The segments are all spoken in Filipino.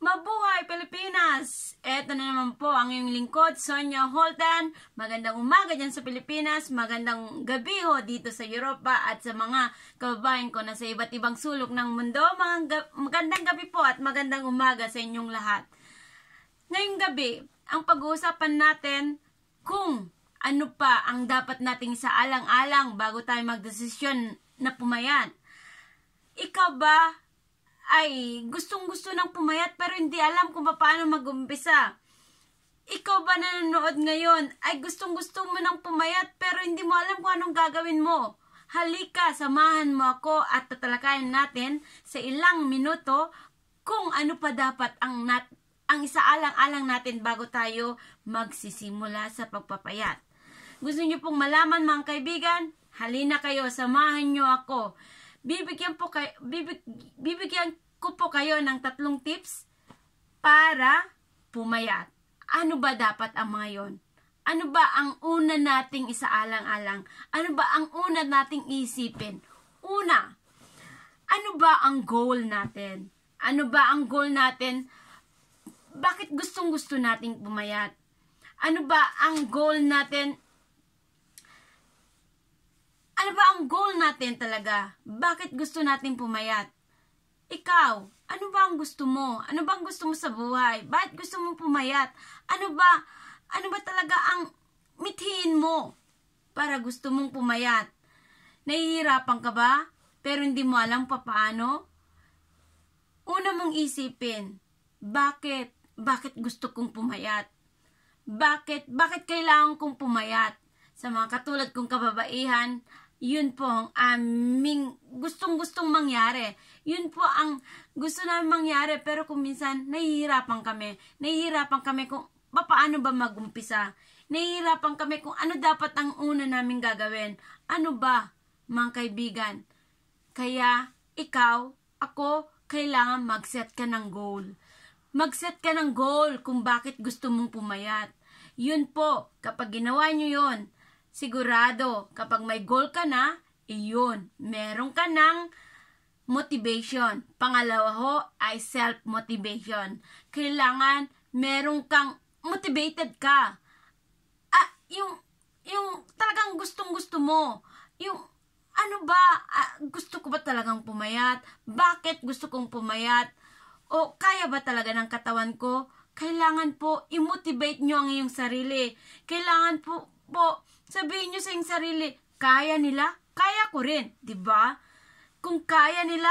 Mabuhay Pilipinas! Ito na naman po ang iyong lingkod, Sonia Holtan. Magandang umaga dyan sa Pilipinas, magandang gabi ho dito sa Europa at sa mga kababayan ko na sa iba't ibang sulok ng mundo. Magandang gabi po at magandang umaga sa inyong lahat. Ngayong gabi, ang pag-uusapan natin kung ano pa ang dapat nating sa alang-alang bago tayo magdesisyon na pumayat. Ikaw ba ay gustong gusto nang pumayat pero hindi alam kung paano magumpisa. Ikaw ba nanonood ngayon ay gustong gusto mo nang pumayat pero hindi mo alam kung anong gagawin mo. Halika, samahan mo ako at tatalakayan natin sa ilang minuto kung ano pa dapat ang nat ang isaalang-alang natin bago tayo magsisimula sa pagpapayat. Gusto niyo pong malaman mga kaibigan? Halina kayo, samahan niyo ako bibigyan po kayo, bibig, bibigyan ko po kayo ng tatlong tips para pumayat. Ano ba dapat ang mga yon? Ano ba ang una nating isaalang-alang? Ano ba ang una nating isipin? Una, ano ba ang goal natin? Ano ba ang goal natin? Bakit gustong-gusto nating pumayat? Ano ba ang goal natin ano ba ang goal natin talaga? Bakit gusto natin pumayat? Ikaw, ano ba ang gusto mo? Ano ba ang gusto mo sa buhay? Bakit gusto mo pumayat? Ano ba, ano ba talaga ang mithiin mo para gusto mong pumayat? Nahihirapan ka ba? Pero hindi mo alam pa paano? Una mong isipin, bakit? Bakit gusto kong pumayat? Bakit? Bakit kailangan kong pumayat? Sa mga katulad kong kababaihan, yun po ang aming gustong-gustong mangyari. Yun po ang gusto namin mangyari pero kung minsan nahihirapan kami. Nahihirapan kami kung paano ba magumpisa. Nahihirapan kami kung ano dapat ang una namin gagawin. Ano ba, mga kaibigan? Kaya ikaw, ako, kailangan mag-set ka ng goal. Mag-set ka ng goal kung bakit gusto mong pumayat. Yun po, kapag ginawa nyo yun, Sigurado, kapag may goal ka na, iyon, meron ka ng motivation. Pangalawa ho ay self-motivation. Kailangan meron kang motivated ka. Ah, yung, yung talagang gustong-gusto mo. Yung, ano ba, ah, gusto ko ba talagang pumayat? Bakit gusto kong pumayat? O kaya ba talaga ng katawan ko? Kailangan po, i-motivate nyo ang iyong sarili. Kailangan po, po, sabihin nyo sa inyong sarili, kaya nila, kaya ko rin, di ba? Kung kaya nila,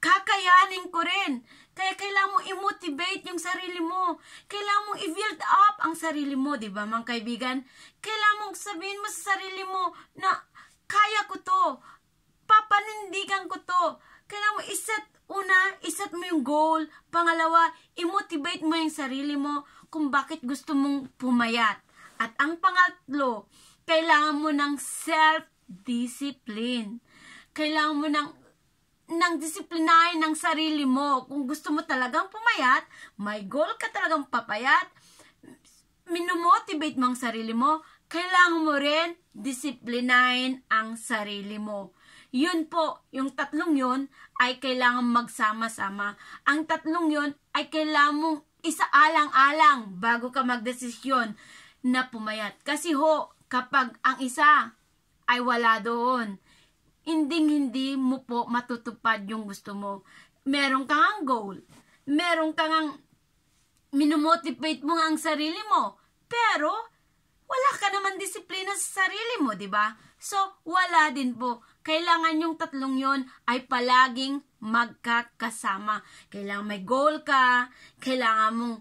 kakayanin ko rin. Kaya kailangan mo i-motivate yung sarili mo. Kailangan mong i-build up ang sarili mo, di ba, mga kaibigan? Kailangan mong sabihin mo sa sarili mo na kaya ko to. Papanindigan ko to. Kailangan mo iset Una, iset mo yung goal. Pangalawa, i-motivate mo yung sarili mo kung bakit gusto mong pumayat. At ang pangatlo, kailangan mo ng self-discipline. Kailangan mo ng nang disiplinahin ng sarili mo. Kung gusto mo talagang pumayat, may goal ka talagang papayat, minumotivate mo ang sarili mo, kailangan mo rin disiplinahin ang sarili mo. Yun po, yung tatlong yun ay kailangan magsama-sama. Ang tatlong yun ay kailangan mong alang alang bago ka magdesisyon na pumayat. Kasi ho, kapag ang isa ay wala doon, hinding-hindi mo po matutupad yung gusto mo. Meron kang ang goal. Meron kang ang minomotivate mo ang sarili mo. Pero, wala ka naman disiplina sa sarili mo, di ba? So, wala din po. Kailangan yung tatlong yon ay palaging magkakasama. Kailangan may goal ka, kailangan mong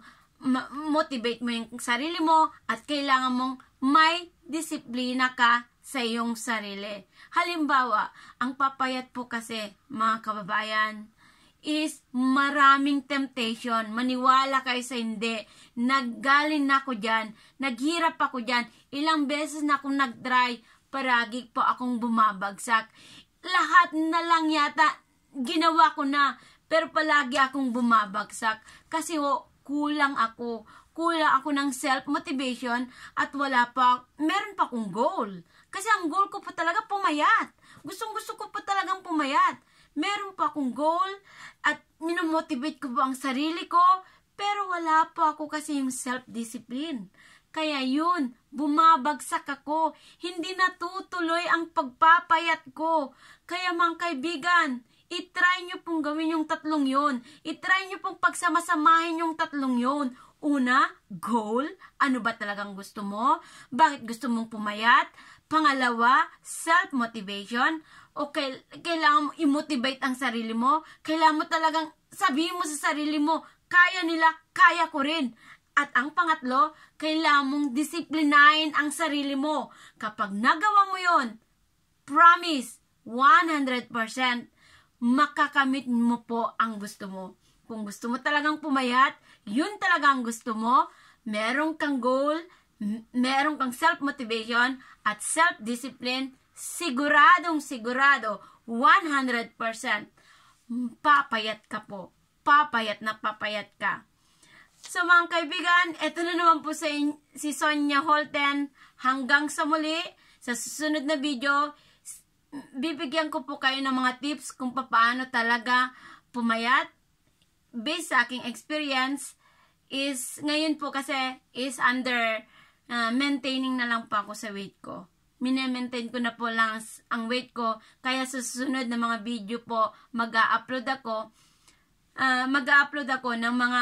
motivate mo yung sarili mo at kailangan mong may disiplina ka sa iyong sarili. Halimbawa, ang papayat po kasi, mga kababayan, is maraming temptation. Maniwala kayo sa hindi. Naggaling na ako dyan. Naghirap ako dyan. Ilang beses na akong nag-try. Paragi po akong bumabagsak. Lahat na lang yata ginawa ko na. Pero palagi akong bumabagsak. Kasi ho, kulang ako. Kulang ako ng self-motivation at wala pa, meron pa akong goal. Kasi ang goal ko po talaga pumayat. Gustong gusto ko po talagang pumayat. Meron pa akong goal at minomotivate ko po ang sarili ko pero wala po ako kasi yung self-discipline. Kaya yun, bumabagsak ako. Hindi natutuloy ang pagpapayat ko. Kaya mga kaibigan, itry nyo pong gawin yung tatlong yon. Itry nyo pong pagsamasamahin yung tatlong yon. Una, goal. Ano ba talagang gusto mo? Bakit gusto mong pumayat? Pangalawa, self-motivation. O kailangan mo i-motivate ang sarili mo. Kailangan mo talagang sabihin mo sa sarili mo, kaya nila, kaya ko rin. At ang pangatlo, kailangan mong disiplinahin ang sarili mo. Kapag nagawa mo yon, promise, 100% makakamit mo po ang gusto mo. Kung gusto mo talagang pumayat, yun talaga ang gusto mo, meron kang goal, meron kang self-motivation at self-discipline, siguradong sigurado, 100%, papayat ka po. Papayat na papayat ka. So mga kaibigan, ito na naman po si, si Sonia Holten. Hanggang sa muli, sa susunod na video, bibigyan ko po kayo ng mga tips kung paano talaga pumayat based sa aking experience is ngayon po kasi is under uh, maintaining na lang po ako sa weight ko. Minemaintain ko na po lang ang weight ko kaya sa susunod na mga video po mag-upload ako uh, ah, mag-upload ako ng mga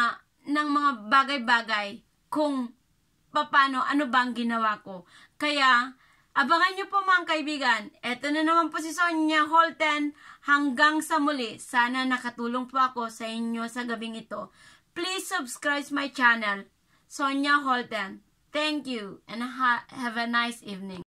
ng mga bagay-bagay kung paano ano bang ginawa ko. Kaya Abangan nyo po mga kaibigan, eto na naman po si Sonia Holten. Hanggang sa muli, sana nakatulong po ako sa inyo sa gabing ito. Please subscribe my channel, Sonia Holten. Thank you and ha have a nice evening.